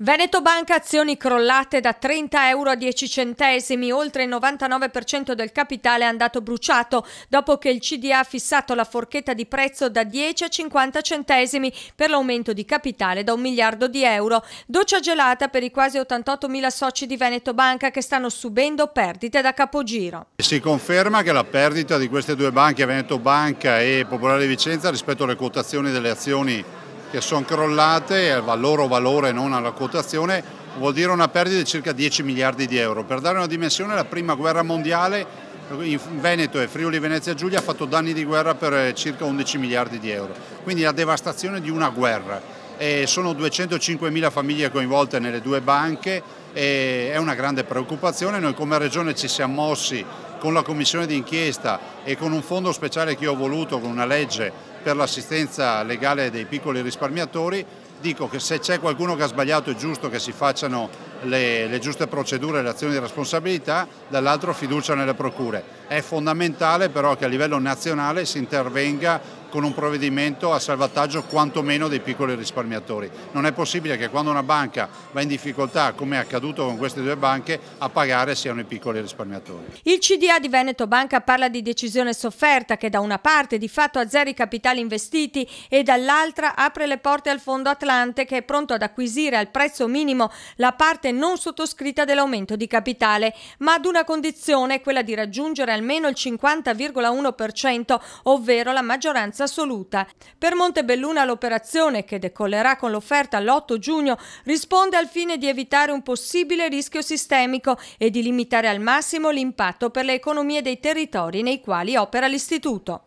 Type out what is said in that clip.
Veneto Banca azioni crollate da 30 euro a 10 centesimi, oltre il 99% del capitale è andato bruciato dopo che il CDA ha fissato la forchetta di prezzo da 10 a 50 centesimi per l'aumento di capitale da un miliardo di euro. Doccia gelata per i quasi 88 mila soci di Veneto Banca che stanno subendo perdite da capogiro. Si conferma che la perdita di queste due banche, Veneto Banca e Popolare di Vicenza, rispetto alle quotazioni delle azioni che sono crollate al loro valore non alla quotazione vuol dire una perdita di circa 10 miliardi di euro. Per dare una dimensione la prima guerra mondiale in Veneto e Friuli Venezia Giulia ha fatto danni di guerra per eh, circa 11 miliardi di euro, quindi la devastazione di una guerra. E sono 205 mila famiglie coinvolte nelle due banche, è una grande preoccupazione, noi come Regione ci siamo mossi con la commissione d'inchiesta e con un fondo speciale che io ho voluto, con una legge per l'assistenza legale dei piccoli risparmiatori, dico che se c'è qualcuno che ha sbagliato è giusto che si facciano le, le giuste procedure e le azioni di responsabilità, dall'altro fiducia nelle procure. È fondamentale però che a livello nazionale si intervenga con un provvedimento a salvataggio quantomeno dei piccoli risparmiatori. Non è possibile che quando una banca va in difficoltà, come è accaduto con queste due banche, a pagare siano i piccoli risparmiatori. Il CD BPA di Veneto Banca parla di decisione sofferta che da una parte di fatto azzera i capitali investiti e dall'altra apre le porte al Fondo Atlante che è pronto ad acquisire al prezzo minimo la parte non sottoscritta dell'aumento di capitale, ma ad una condizione, quella di raggiungere almeno il 50,1%, ovvero la maggioranza assoluta. Per Montebelluna l'operazione, che decollerà con l'offerta l'8 giugno, risponde al fine di evitare un possibile rischio sistemico e di limitare al massimo l'impatto per le economie dei territori nei quali opera l'Istituto.